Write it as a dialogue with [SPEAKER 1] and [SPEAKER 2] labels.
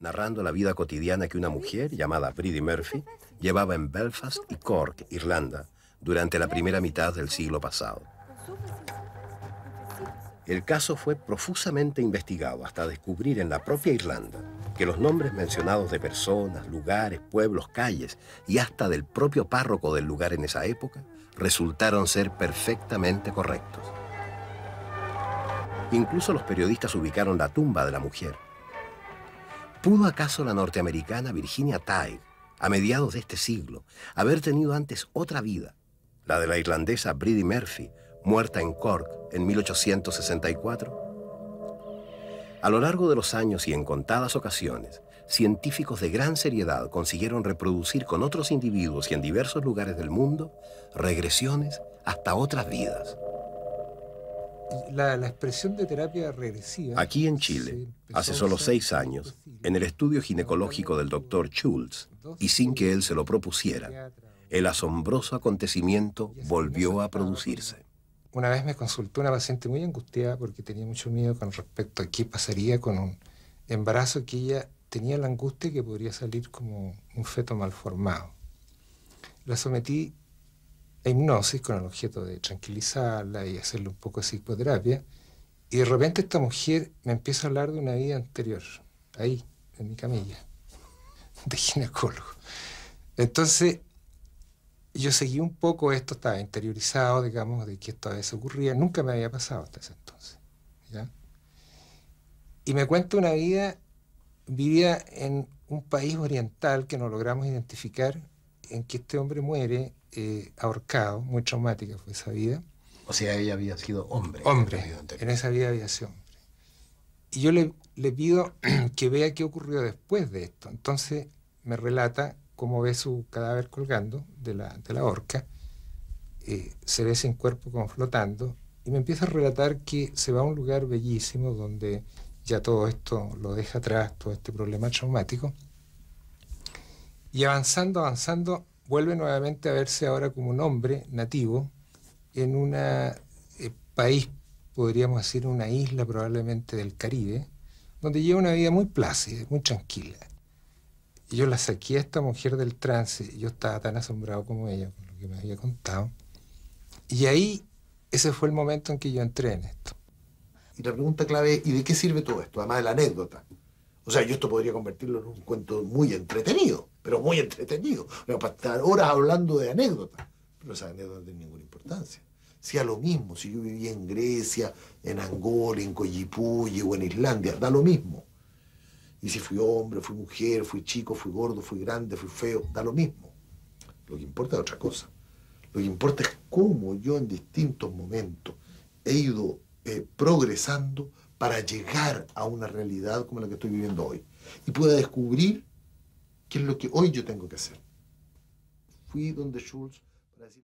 [SPEAKER 1] narrando la vida cotidiana que una mujer llamada Bridie Murphy llevaba en Belfast y Cork, Irlanda, durante la primera mitad del siglo pasado. El caso fue profusamente investigado hasta descubrir en la propia Irlanda que los nombres mencionados de personas, lugares, pueblos, calles y hasta del propio párroco del lugar en esa época resultaron ser perfectamente correctos. Incluso los periodistas ubicaron la tumba de la mujer ¿Pudo acaso la norteamericana Virginia Tyre, a mediados de este siglo, haber tenido antes otra vida, la de la irlandesa Bridie Murphy, muerta en Cork en 1864? A lo largo de los años y en contadas ocasiones, científicos de gran seriedad consiguieron reproducir con otros individuos y en diversos lugares del mundo regresiones hasta otras vidas
[SPEAKER 2] la, expresión de terapia regresiva.
[SPEAKER 1] Aquí en Chile, hace solo seis años, en el estudio ginecológico del doctor Schultz, y sin que él se lo propusiera, el asombroso acontecimiento volvió a producirse.
[SPEAKER 2] Una vez me consultó una paciente muy angustiada porque tenía mucho miedo con respecto a qué pasaría con un embarazo que ella tenía la angustia que podría salir como un feto malformado. La sometí hipnosis con el objeto de tranquilizarla y hacerle un poco de psicoterapia. Y de repente esta mujer me empieza a hablar de una vida anterior, ahí, en mi camilla, de ginecólogo. Entonces, yo seguí un poco esto, estaba interiorizado, digamos, de que esto a veces ocurría. Nunca me había pasado hasta ese entonces. Y me cuenta una vida vivía en un país oriental que no logramos identificar en que este hombre muere eh, ahorcado, muy traumática fue esa vida. O sea, ella había sido hombre. Hombre, en esa vida había sido hombre. Y yo le, pido que vea qué ocurrió después de esto. Entonces me relata cómo ve su cadáver colgando de la, de la horca, eh, se ve sin cuerpo como flotando, y me empieza a relatar que se va a un lugar bellísimo donde ya todo esto lo deja atrás, todo este problema traumático, y avanzando, avanzando, vuelve nuevamente a verse ahora como un hombre nativo en un eh, país, podríamos decir, una isla probablemente del Caribe, donde lleva una vida muy plácida, muy tranquila. Y yo la saqué a esta mujer del trance, yo estaba tan asombrado como ella con lo que me había contado. Y ahí, ese fue el momento en que yo entré en esto. Y la pregunta clave, ¿y de qué sirve todo esto? Además de la anécdota. O sea, yo esto podría
[SPEAKER 3] convertirlo en un cuento muy entretenido, pero muy entretenido. para estar horas hablando de anécdotas, pero esas anécdotas no tienen ninguna importancia. Si a lo mismo, si yo vivía en Grecia, en Angola, en Coyipulli o en Islandia, da lo mismo. Y si fui hombre, fui mujer, fui chico, fui gordo, fui grande, fui feo, da lo mismo. Lo que importa es otra cosa. Lo que importa es cómo yo en distintos momentos he ido eh, progresando para llegar a una realidad como la que estoy viviendo hoy y pueda descubrir qué es lo que hoy yo tengo que hacer. Fui donde Schultz